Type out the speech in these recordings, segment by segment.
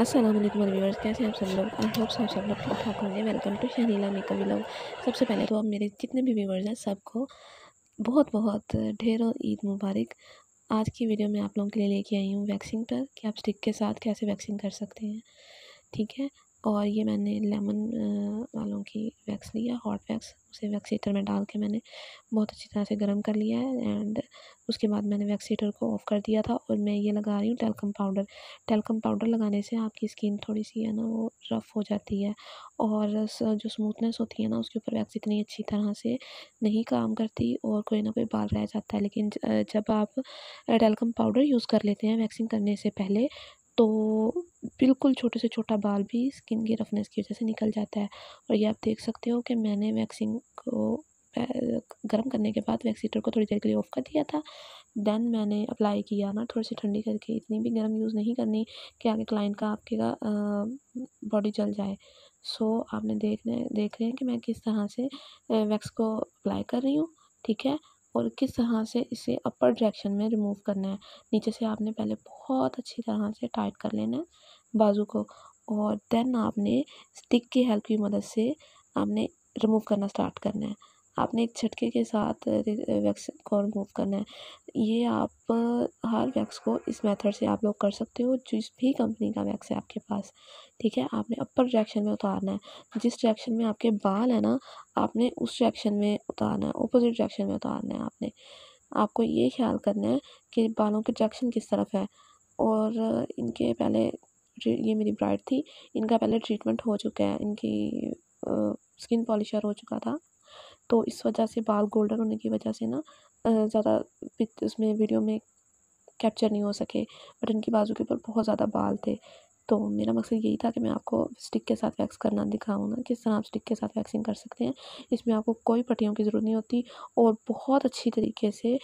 Aslam viewers कैसे आप सब लोग आई होप सब सब लोग ठीक ठाक होंगे welcome to Shanila makeup vlog सबसे पहले तो आप मेरे जितने भी व्यूवर्स हैं सबको बहुत बहुत ढेरों ईद मुबारक आज की वीडियो में आप लोगों के लिए लेके आई हूँ वैक्सिंग पर कि आप स्टिक के साथ कैसे वैक्सिंग कर सकते हैं ठीक है और ये मैंने लेमन वैक्स लिया हॉट वैक्स उसे हीटर में डाल के मैंने बहुत अच्छी तरह से गर्म कर लिया है एंड उसके बाद मैंने हीटर को ऑफ़ कर दिया था और मैं ये लगा रही हूँ टेलकम पाउडर टेलकम पाउडर लगाने से आपकी स्किन थोड़ी सी है ना वो रफ़ हो जाती है और जो स्मूथनेस होती है ना उसके ऊपर वैक्स इतनी अच्छी तरह से नहीं काम करती और कोई ना कोई बाल रह जाता है लेकिन जब आप टेलकम पाउडर यूज़ कर लेते हैं वैक्सिंग करने से पहले तो बिल्कुल छोटे से छोटा बाल भी स्किन की रफनेस की वजह से निकल जाता है और ये आप देख सकते हो कि मैंने वैक्सिंग को गर्म करने के बाद वैक्सीटर को थोड़ी देर के लिए ऑफ़ कर दिया था देन मैंने अप्लाई किया ना थोड़ी सी ठंडी करके इतनी भी गर्म यूज़ नहीं करनी कि आगे क्लाइंट का आपके का बॉडी जल जाए सो so, आपने देखने देख रहे हैं कि मैं किस तरह से वैक्स को अप्लाई कर रही हूँ ठीक है और किस तरह से इसे अपर डायरेक्शन में रिमूव करना है नीचे से आपने पहले बहुत अच्छी तरह से टाइट कर लेना है बाजू को और देन आपने स्टिक की हेल्प की मदद से आपने रिमूव करना स्टार्ट करना है आपने एक झटके के साथ वैक्सीन को रिमूव करना है ये आप हर वैक्स को इस मेथड से आप लोग कर सकते हो जिस भी कंपनी का वैक्स है आपके पास ठीक है आपने अपर डायरेक्शन में उतारना है जिस डायरेक्शन में आपके बाल है ना आपने उस डायरेक्शन में उतारना है अपोजिट डायरेक्शन में उतारना है आपने आपको ये ख्याल करना है कि बालों के डायरेक्शन किस तरफ है और इनके पहले ये मेरी ब्राइड थी इनका पहले ट्रीटमेंट हो चुका है इनकी स्किन पॉलिशर हो चुका था तो इस वजह से बाल गोल्डन होने की वजह से ना ज़्यादा उसमें वीडियो में कैप्चर नहीं हो सके बट इनकी बाजू के ऊपर बहुत ज़्यादा बाल थे तो मेरा मकसद यही था कि मैं आपको स्टिक के साथ वैक्स करना दिखाऊंगा किस तरह आप स्टिक के साथ वैक्सिंग कर सकते हैं इसमें आपको कोई पट्टियों की ज़रूरत नहीं होती और बहुत अच्छी तरीके से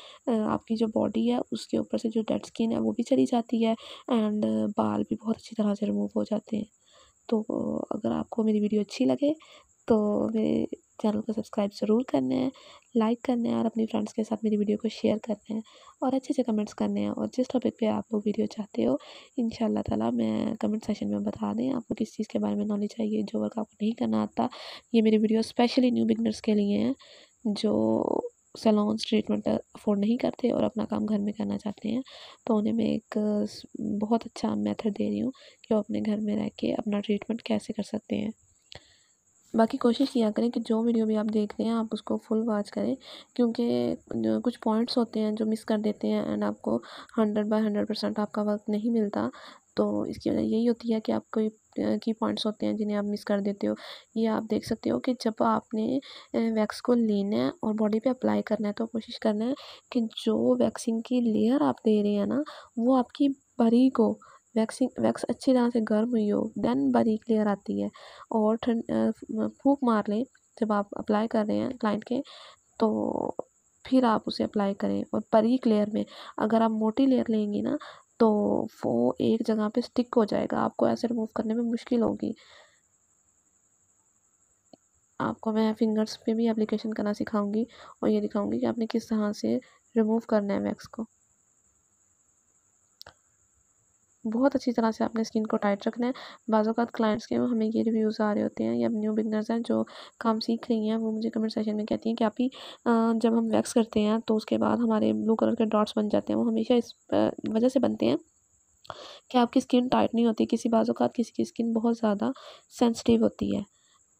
आपकी जो बॉडी है उसके ऊपर से जो डेड स्किन है वो भी चली जाती है एंड बाल भी बहुत अच्छी तरह से रिमूव हो जाते हैं तो अगर आपको मेरी वीडियो अच्छी लगे तो मेरे चैनल को सब्सक्राइब ज़रूर करने हैं लाइक करने हैं और अपनी फ्रेंड्स के साथ मेरी वीडियो को शेयर करने हैं और अच्छे अच्छे कमेंट्स करने हैं और जिस टॉपिक पे आप वो वीडियो चाहते हो इन ताला मैं कमेंट सेशन में बता दें आपको किस चीज़ के बारे में नॉलेज चाहिए जो वर्क आपको नहीं करना आता ये मेरी वीडियो स्पेशली न्यू बिगनर्स के लिए हैं जो सैलॉन्स ट्रीटमेंट अफोर्ड नहीं करते और अपना काम घर में करना चाहते हैं तो उन्हें मैं एक बहुत अच्छा मेथड दे रही हूँ कि वो अपने घर में रह के अपना ट्रीटमेंट कैसे कर सकते हैं बाकी कोशिश किया करें कि जो वीडियो भी आप देख रहे हैं आप उसको फुल वॉच करें क्योंकि कुछ पॉइंट्स होते हैं जो मिस कर देते हैं एंड आपको हंड्रेड बाई हंड्रेड परसेंट आपका वक्त नहीं मिलता तो इसकी वजह यही होती है कि आप कोई की पॉइंट्स होते हैं जिन्हें आप मिस कर देते हो ये आप देख सकते हो कि जब आपने वैक्स को लेना है और बॉडी पे अप्लाई करना है तो कोशिश करना है कि जो वैक्सिंग की लेयर आप दे रहे हैं ना वो आपकी बरी को वैक्सिंग वैक्स अच्छी तरह से गर्म हुई हो देन बारीक लेयर आती है और ठंड फूक मार लें जब आप अप्लाई कर रहे हैं क्लाइंट के तो फिर आप उसे अप्लाई करें और बारीक लेयर में अगर आप मोटी लेयर लेंगी ना तो वो एक जगह पे स्टिक हो जाएगा आपको ऐसे रिमूव करने में मुश्किल होगी आपको मैं फिंगर्स पे भी एप्लीकेशन करना सिखाऊंगी और ये दिखाऊंगी कि आपने किस तरह से रिमूव करना है वैक्स को बहुत अच्छी तरह से अपने स्किन को टाइट रखना है बाज़ात क्लाइंट्स के हमें ये रिव्यूज़ आ रहे होते हैं या न्यू बिगनर्स हैं जो काम सीख रही हैं वो मुझे कमेंट सेशन में कहती हैं कि आप ही जब हम वैक्स करते हैं तो उसके बाद हमारे ब्लू कलर के डॉट्स बन जाते हैं वो हमेशा इस वजह से बनते हैं कि आपकी स्किन टाइट नहीं होती किसी बाज़ात किसी की स्किन बहुत ज़्यादा सेंसिटिव होती है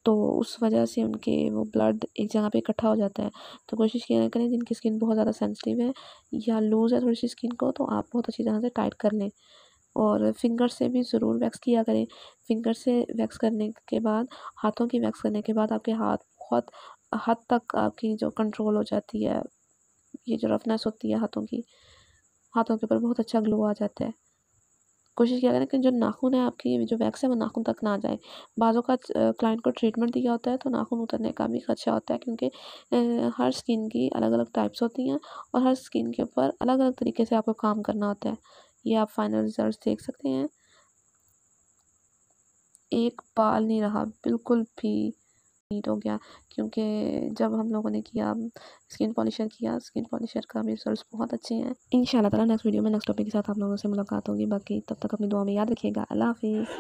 तो उस वजह से उनके वो ब्लड एक जगह पे इकट्ठा हो जाता है तो कोशिश किया करें जिनकी स्किन बहुत ज़्यादा सेंसिटिव है या लूज़ है थोड़ी सी स्किन को तो आप बहुत अच्छी तरह से टाइट कर लें और फिंगर से भी ज़रूर वैक्स किया करें फिंगर से वैक्स करने के बाद हाथों की वैक्स करने के बाद आपके हाथ बहुत हद तक आपकी जो कंट्रोल हो जाती है ये जो रफनेस होती है हाथों की हाथों के ऊपर बहुत अच्छा ग्लो आ जाता है कोशिश किया करें कि जो नाखून है आपकी जो वैक्स है वो नाखून तक ना जाए बाज़ों का क्लाइंट को ट्रीटमेंट दिया होता है तो नाखून उतरने का भी खदशा होता है क्योंकि हर स्किन की अलग अलग टाइप्स होती हैं और हर स्किन के ऊपर अलग अलग तरीके से आपको काम करना होता है ये आप फाइनल रिजल्ट देख सकते हैं एक बाल नहीं रहा बिल्कुल भी नीट हो गया क्योंकि जब हम लोगों ने किया स्किन पॉलिशर किया स्किन पॉलिशर का भी रिजल्ट बहुत अच्छे हैं इन ताला नेक्स्ट वीडियो में नेक्स्ट टॉपिक के साथ आप लोगों से मुलाकात होगी बाकी तब तक अपनी दुआ में याद रखिएगा अल्लाह हाफिज़